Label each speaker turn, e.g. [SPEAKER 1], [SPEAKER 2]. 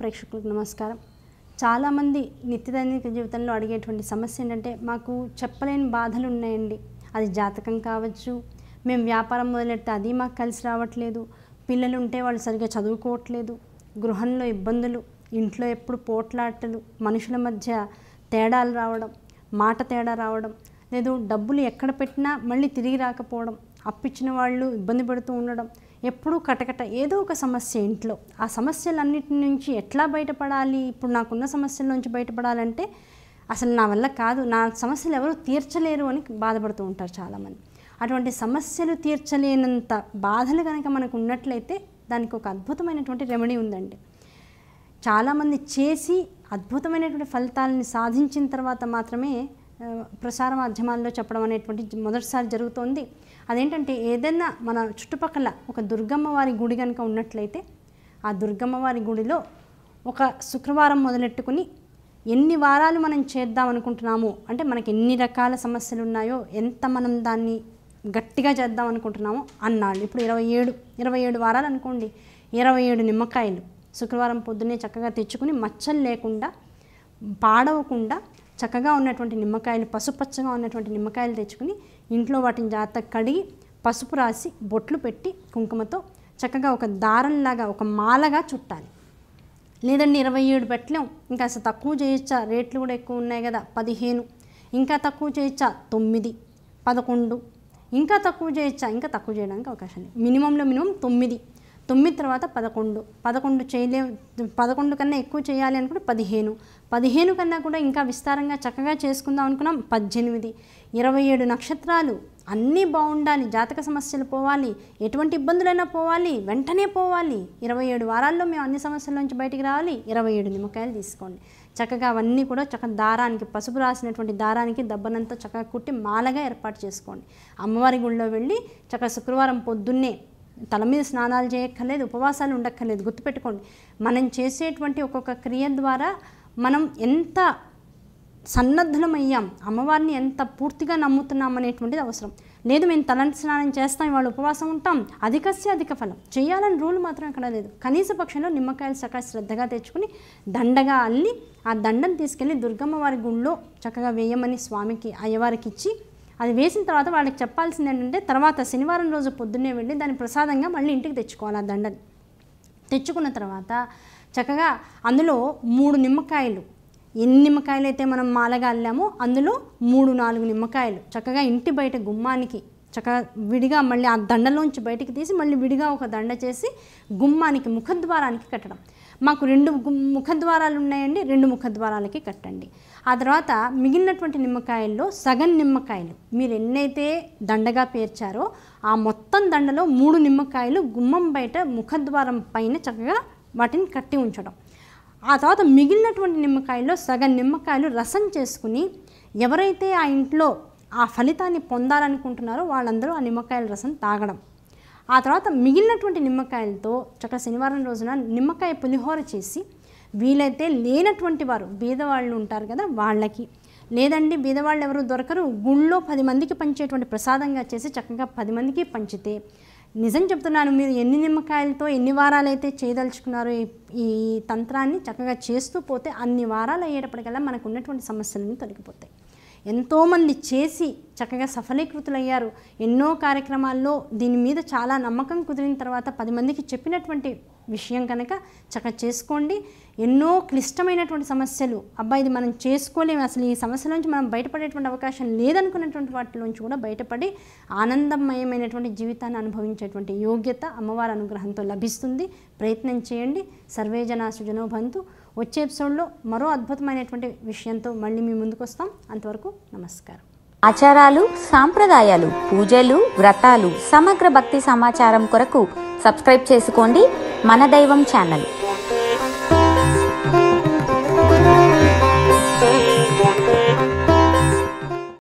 [SPEAKER 1] ప్రేక్షకులకు నమస్కారం చాలామంది నిత్యదైనిక జీవితంలో అడిగేటువంటి సమస్య ఏంటంటే మాకు చెప్పలేని బాధలు ఉన్నాయండి అది జాతకం కావచ్చు మేము వ్యాపారం మొదలెడితే అది మాకు కలిసి రావట్లేదు పిల్లలు ఉంటే వాళ్ళు సరిగ్గా చదువుకోవట్లేదు గృహంలో ఇబ్బందులు ఇంట్లో ఎప్పుడు పోట్లాటలు మనుషుల మధ్య తేడాలు రావడం మాట తేడా రావడం లేదు డబ్బులు ఎక్కడ పెట్టినా మళ్ళీ తిరిగి రాకపోవడం అప్పిచ్చిన వాళ్ళు ఇబ్బంది పెడుతూ ఉండడం ఎప్పుడూ కటకట ఏదో ఒక సమస్య ఇంట్లో ఆ సమస్యలన్నిటి నుంచి ఎట్లా బయటపడాలి ఇప్పుడు నాకున్న సమస్యల నుంచి బయటపడాలంటే అసలు నా వల్ల కాదు నా సమస్యలు ఎవరు తీర్చలేరు అని బాధపడుతూ ఉంటారు చాలామంది అటువంటి సమస్యలు తీర్చలేనంత బాధలు కనుక మనకు ఉన్నట్లయితే దానికి ఒక అద్భుతమైనటువంటి రెమెడీ ఉందండి చాలామంది చేసి అద్భుతమైనటువంటి ఫలితాలని సాధించిన తర్వాత మాత్రమే ప్రసార మాధ్యమాల్లో చెప్పడం అనేటువంటి మొదటిసారి జరుగుతోంది అదేంటంటే ఏదైనా మన చుట్టుపక్కల ఒక దుర్గమ్మ వారి గుడి కనుక ఉన్నట్లయితే ఆ దుర్గమ్మ వారి గుడిలో ఒక శుక్రవారం మొదలెట్టుకుని ఎన్ని వారాలు మనం చేద్దాం అనుకుంటున్నాము అంటే మనకి ఎన్ని రకాల సమస్యలు ఉన్నాయో ఎంత మనం దాన్ని గట్టిగా చేద్దాం అనుకుంటున్నామో అన్నాళ్ళు ఇప్పుడు ఇరవై ఏడు ఇరవై ఏడు వారాలు అనుకోండి ఇరవై ఏడు నిమ్మకాయలు శుక్రవారం పొద్దున్నే చక్కగా తెచ్చుకుని మచ్చలు లేకుండా పాడవకుండా చక్కగా ఉన్నటువంటి నిమ్మకాయలు పసుపచ్చగా ఉన్నటువంటి నిమ్మకాయలు తెచ్చుకుని ఇంట్లో వాటిని జాగ్రత్తగా కడిగి పసుపు రాసి బొట్లు పెట్టి కుంకుమతో చక్కగా ఒక దారంలాగా ఒక మాలగా చుట్టాలి లేదండి ఇరవై ఏడు పెట్టలేం ఇంకా అసలు తక్కువ చేయొచ్చా రేట్లు కూడా ఎక్కువ ఉన్నాయి కదా పదిహేను ఇంకా తక్కువ చేయొచ్చా తొమ్మిది పదకొండు ఇంకా తక్కువ చేయొచ్చా ఇంకా తక్కువ చేయడానికి అవకాశం లేదు మినిమంలో మినిమం తొమ్మిది తొమ్మిది తర్వాత పదకొండు పదకొండు చేయలే పదకొండు కన్నా ఎక్కువ చేయాలి అనుకుంటే పదిహేను పదిహేను కన్నా కూడా ఇంకా విస్తారంగా చక్కగా చేసుకుందాం అనుకున్నాం పద్దెనిమిది ఇరవై ఏడు నక్షత్రాలు అన్నీ బాగుండాలి జాతక సమస్యలు పోవాలి ఎటువంటి ఇబ్బందులైనా పోవాలి వెంటనే పోవాలి ఇరవై ఏడు వారాల్లో మేము అన్ని సమస్యల నుంచి బయటికి రావాలి ఇరవై ఏడు నిమ్మకాయలు తీసుకోండి చక్కగా అవన్నీ కూడా చక్క దారానికి పసుపు రాసినటువంటి దారానికి దెబ్బనంతా చక్కగా కుట్టి మాలగా ఏర్పాటు చేసుకోండి అమ్మవారి గుళ్ళో వెళ్ళి చక్కగా శుక్రవారం పొద్దున్నే తల మీద స్నానాలు చేయక్కర్లేదు ఉపవాసాలు ఉండక్కర్లేదు గుర్తుపెట్టుకోండి మనం చేసేటువంటి ఒక్కొక్క క్రియ ద్వారా మనం ఎంత సన్నద్ధులమయ్యాం అమ్మవారిని ఎంత పూర్తిగా నమ్ముతున్నాం అనేటువంటిది అవసరం లేదు మేము తలంటి స్నానం చేస్తాం ఇవాళ ఉపవాసం ఉంటాం అధికస్య అధిక ఫలం చేయాలని రూల్ మాత్రం ఇక్కడ లేదు కనీస పక్షంలో నిమ్మకాయలు చక్కగా శ్రద్ధగా తెచ్చుకుని దండగా అల్లి ఆ దండం తీసుకెళ్ళి దుర్గమ్మ వారి గుళ్ళో చక్కగా వేయమని స్వామికి అయ్యవారికి ఇచ్చి అది వేసిన తర్వాత వాళ్ళకి చెప్పాల్సింది ఏంటంటే తర్వాత శనివారం రోజు పొద్దున్నే వెళ్ళి దాన్ని ప్రసాదంగా మళ్ళీ ఇంటికి తెచ్చుకోవాలి ఆ దండని తెచ్చుకున్న తర్వాత చక్కగా అందులో మూడు నిమ్మకాయలు ఎన్ని నిమ్మకాయలు అయితే మనం మాలగా అల్లామో అందులో మూడు నాలుగు నిమ్మకాయలు చక్కగా ఇంటి బయట గుమ్మానికి చక్కగా విడిగా మళ్ళీ ఆ దండలోంచి బయటికి తీసి మళ్ళీ విడిగా ఒక దండ చేసి గుమ్మానికి ముఖద్వారానికి కట్టడం మాకు రెండు ముఖద్వారాలు ఉన్నాయండి రెండు ముఖద్వారాలకి కట్టండి ఆ తర్వాత మిగిలినటువంటి నిమ్మకాయల్లో సగం నిమ్మకాయలు మీరు ఎన్నైతే దండగా పేర్చారో ఆ మొత్తం దండలో మూడు నిమ్మకాయలు గుమ్మం బయట ముఖద్వారం పైన చక్కగా వాటిని కట్టి ఉంచడం ఆ తర్వాత మిగిలినటువంటి నిమ్మకాయల్లో సగం నిమ్మకాయలు రసం చేసుకుని ఎవరైతే ఆ ఇంట్లో ఆ ఫలితాన్ని పొందాలనుకుంటున్నారో వాళ్ళందరూ ఆ నిమ్మకాయల రసం తాగడం ఆ తర్వాత మిగిలినటువంటి నిమ్మకాయలతో చక్కగా శనివారం రోజున నిమ్మకాయ పులిహోర చేసి వీలైతే లేనటువంటి వారు బీదవాళ్ళు ఉంటారు కదా వాళ్ళకి లేదండి బీదవాళ్ళు ఎవరు దొరకరు గుళ్ళో పది మందికి పంచేటువంటి ప్రసాదంగా చేసి చక్కగా పది మందికి పంచితే నిజం చెప్తున్నాను మీరు ఎన్ని నిమ్మకాయలతో ఎన్ని వారాలైతే చేయదలుచుకున్నారో ఈ తంత్రాన్ని చక్కగా చేస్తూ పోతే అన్ని వారాలు అయ్యేటప్పటికల్లా మనకు ఉన్నటువంటి సమస్యలన్నీ తొలగిపోతాయి ఎంతోమంది చేసి చక్కగా సఫలీకృతులయ్యారు ఎన్నో కార్యక్రమాల్లో దీని మీద చాలా నమ్మకం కుదిరిన తర్వాత పది మందికి చెప్పినటువంటి విషయం కనుక చక్కగా చేసుకోండి ఎన్నో క్లిష్టమైనటువంటి సమస్యలు అబ్బాయి ఇది మనం చేసుకోలేము అసలు ఈ సమస్య నుంచి మనం బయటపడేటువంటి అవకాశం లేదనుకున్నటువంటి వాటిలోంచి కూడా బయటపడి ఆనందమయమైనటువంటి జీవితాన్ని అనుభవించేటువంటి యోగ్యత అమ్మవారి అనుగ్రహంతో లభిస్తుంది ప్రయత్నం చేయండి సర్వేజనా సుజనోభంతు వచ్చే ఎపిసోడ్లో మరో అద్భుతమైనటువంటి విషయంతో మళ్ళీ మీ ముందుకు వస్తాం అంతవరకు నమస్కారం ఆచారాలు సాంప్రదాయాలు పూజలు వ్రతాలు సమగ్ర భక్తి సమాచారం కొరకు సబ్స్క్రైబ్ చేసుకోండి మన దైవం ఛానల్